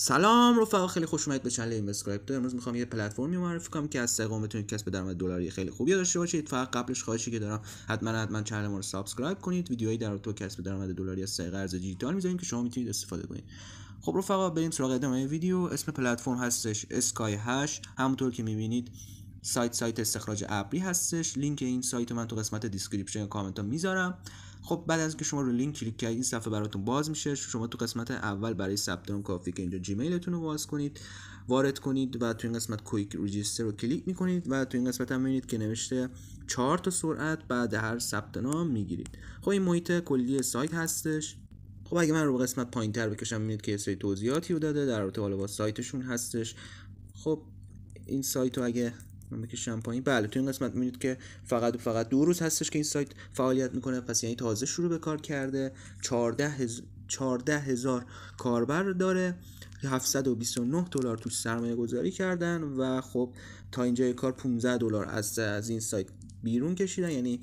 سلام رفقا خیلی خوش اومدید به چنل تو امروز میخوام یه پلتفرمی معرفی کنم که از سقام بتونید کسب درآمد دلاری خیلی خوبی داشته باشید فقط قبلش خواهشی که دارم حتما حتما چنل ما رو سابسکرایب کنید ویدیوهایی در تو کسب درآمد دلاری از سقه ارز دیجیتال میذاریم که شما میتونید استفاده کنید خب رفقا بریم سراغ ادامه ویدیو اسم پلتفرم هستش اسکای 8 همونطور که میبینید سایت سایت استخراج ابری هستش لینک این سایت من تو قسمت دیسکریپشن کامنت ها میذارم خب بعد از که شما رو لینک کلیک کردید این صفحه براتون باز میشه شما تو قسمت اول برای ثبت نام کافی که اینجا جیمیلتون رو باز کنید وارد کنید و تو این قسمت کویک رجیستر رو کلیک میکنید و تو این قسمت هم میبینید که نوشته 4 تا سرعت بعد هر ثبت نام میگیرید خب این محیط کلی سایت هستش خب اگه من رو قسمت پایین تر بکشم میبینید که سری توضیحاتی رو داده در رابطه با سایتشون هستش خب این سایت رو اگه من بله تو این قسمت میبینید که فقط و فقط دو روز هستش که این سایت فعالیت میکنه پس یعنی تازه شروع به کار کرده 14 هز... هزار کاربر داره 729 دلار تو سرمایه گذاری کردن و خب تا اینجای کار 15 دلار از از این سایت بیرون کشیدن یعنی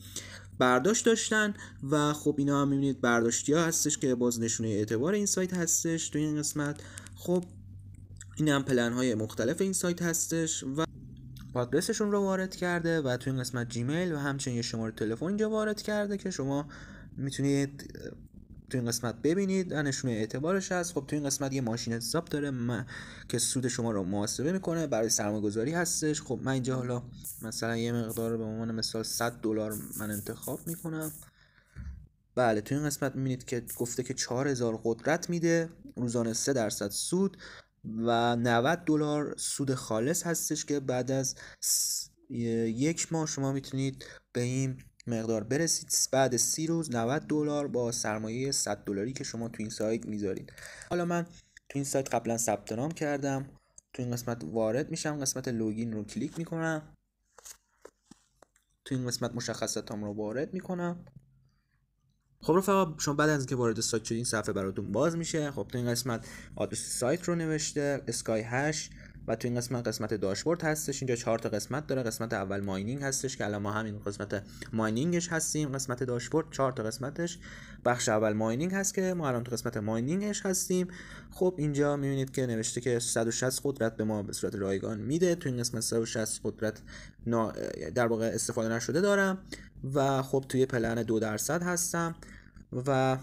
برداشت داشتن و خب اینا هم میبینید برداشتیا هستش که باز نشونه اعتبار این سایت هستش تو این قسمت خب این هم پلن های مختلف این سایت هستش و آدرسشون رو وارد کرده و تو این قسمت جیمیل و همچنین یه شماره تلفن اینجا وارد کرده که شما میتونید تو این قسمت ببینید و نشون اعتبارش هست خب تو این قسمت یه ماشین حساب داره که سود شما رو محاسبه میکنه برای گذاری هستش خب من اینجا حالا مثلا یه مقدار به عنوان مثال 100 دلار من انتخاب میکنم بله تو این قسمت میبینید که گفته که 4000 قدرت میده روزانه 3 درصد سود و 90 دلار سود خالص هستش که بعد از یک ماه شما میتونید به این مقدار برسید بعد سی روز 90 دلار با سرمایه 100 دلاری که شما تو این سایت میذارید حالا من تو این سایت قبلا ثبت نام کردم تو این قسمت وارد میشم قسمت لوگین رو کلیک میکنم تو این قسمت مشخصاتم رو وارد میکنم خب رفقا شما بعد از اینکه وارد سایت شدین صفحه براتون باز میشه خب تو این قسمت آدرس سایت رو نوشته sky و تو این قسمت قسمت داشبورد هستش اینجا چهار تا قسمت داره قسمت اول ماینینگ هستش که الان ما همین قسمت ماینینگش هستیم قسمت داشبورد چهار تا قسمتش بخش اول ماینینگ هست که ما الان تو قسمت ماینینگش هستیم خب اینجا میبینید که نوشته که 160 قدرت به ما به صورت رایگان میده تو این قسمت 160 قدرت در واقع استفاده نشده دارم و خب توی پلن دو درصد هستم و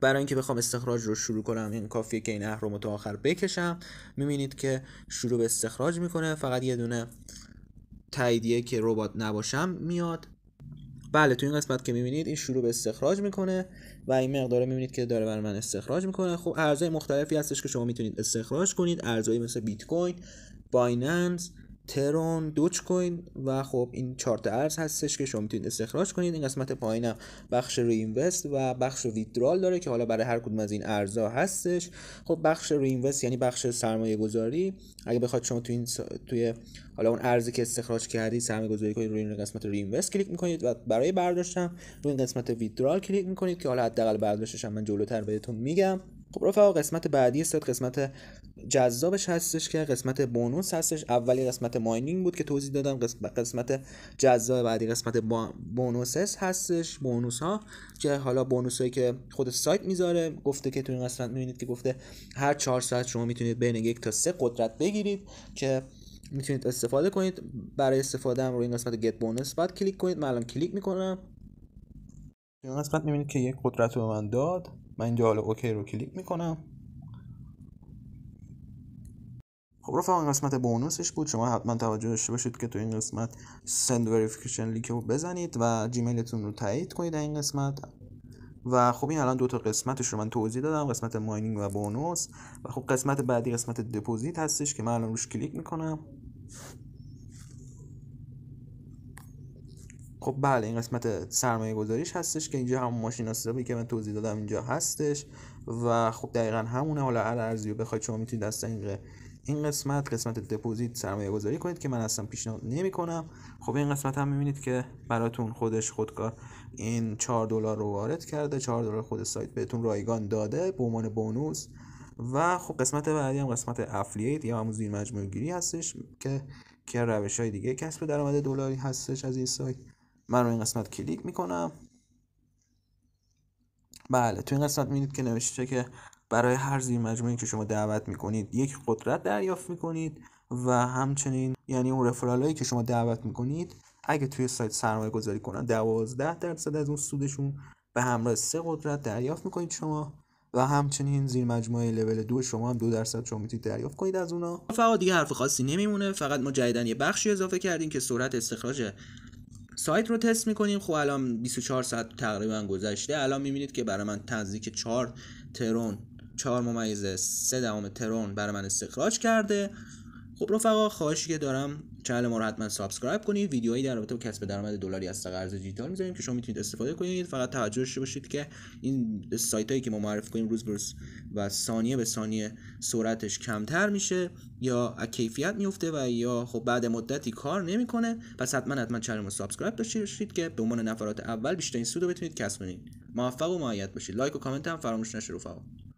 برای اینکه بخوام استخراج رو شروع کنم این کافیه که این اهرم رو تا آخر بکشم میبینید که شروع به استخراج میکنه فقط یه دونه تاییدیه که ربات نباشم میاد بله تو این قسمت که میبینید این شروع به استخراج میکنه و این مقداره میبینید که داره بر من استخراج میکنه خب ارزهای مختلفی هستش که شما میتونید استخراج کنید ارزهایی مثل بیت کوین بایننس ترون دوچ کوین و خب این چارت ارز هستش که شما میتونید استخراج کنید این قسمت پایینم بخش ری اینوست و بخش ویدرال داره که حالا برای هر کدوم از این ارزها هستش خب بخش ری اینوست یعنی بخش سرمایه گذاری اگه بخواد شما تو این توی حالا اون ارزی که استخراج کردی سرمایه گذاری کنید روی این قسمت ری اینوست کلیک میکنید و برای برداشتم روی این قسمت ویدرال کلیک میکنید که حالا حداقل برداشتش من جلوتر بهتون میگم خب رفقا قسمت بعدی ست قسمت جذابش هستش که قسمت بونوس هستش اولی قسمت ماینینگ بود که توضیح دادم قسمت جذاب بعدی قسمت بونوس هستش بونوس ها که حالا بونوس هایی که خود سایت میذاره گفته که تو این قسمت میبینید که گفته هر چهار ساعت شما میتونید بین یک تا سه قدرت بگیرید که میتونید استفاده کنید برای استفاده هم روی این قسمت گت بونوس بعد کلیک کنید من الان کلیک میکنم این قسمت میبینید که یک قدرت رو به من داد من اینجا حالا اوکی رو کلیک میکنم خب این قسمت بونوسش بود شما حتما توجه داشته باشید که تو این قسمت سند وریفیکیشن لینک رو بزنید و جیمیلتون رو تایید کنید در این قسمت و خب این الان دو تا قسمتش رو من توضیح دادم قسمت ماینینگ و بونوس و خب قسمت بعدی قسمت دپوزیت هستش که من الان روش کلیک میکنم خب بله این قسمت سرمایه گذاریش هستش که اینجا هم ماشین سبی که من توضیح دادم اینجا هستش و خب دقیقا همونه حالا هر ارزی رو بخواید شما میتونید از این قسمت قسمت دپوزیت سرمایه گذاری کنید که من اصلا پیشنهاد نمی کنم خب این قسمت هم میبینید که براتون خودش خودکار این 4 دلار رو وارد کرده 4 دلار خود سایت بهتون رایگان داده به عنوان بونوس و خب قسمت بعدی هم قسمت افلیت یا همون زیر مجموعه گیری هستش که که روش های دیگه کسب درآمد دلاری هستش از این سایت من رو این قسمت کلیک میکنم بله تو این قسمت میدید که نوشته که برای هر زیر مجموعی که شما دعوت میکنید یک قدرت دریافت میکنید و همچنین یعنی اون رفرال هایی که شما دعوت میکنید اگه توی سایت سرمایه گذاری کنن دوازده درصد از اون سودشون به همراه سه قدرت دریافت میکنید شما و همچنین زیر مجموعه لول دو شما هم دو درصد شما میتونید دریافت کنید از اونا فقط دیگه حرف خاصی نمیمونه فقط ما جدیدن بخشی اضافه کردیم که سرعت استخراج سایت رو تست میکنیم خب الان 24 ساعت تقریبا گذشته الان میبینید که برای من تزدیک 4 ترون 4 ممیز 3 دوام ترون برای من استخراج کرده خب رفقا خواهشی که دارم چنل ما رو حتما سابسکرایب کنید ویدیوهایی در رابطه با کسب درآمد دلاری از قرض دیجیتال میذاریم که شما میتونید استفاده کنید فقط توجه باشید که این سایت هایی که ما معرفی کنیم روز بروز و ثانیه به ثانیه سرعتش کمتر میشه یا کیفیت میفته و یا خب بعد مدتی کار نمیکنه پس حتما حتما چنل ما سابسکرایب داشته باشید که به عنوان نفرات اول بیشترین سود رو بتونید کسب کنید موفق و معید باشید لایک و کامنت هم فراموش نشه رفقا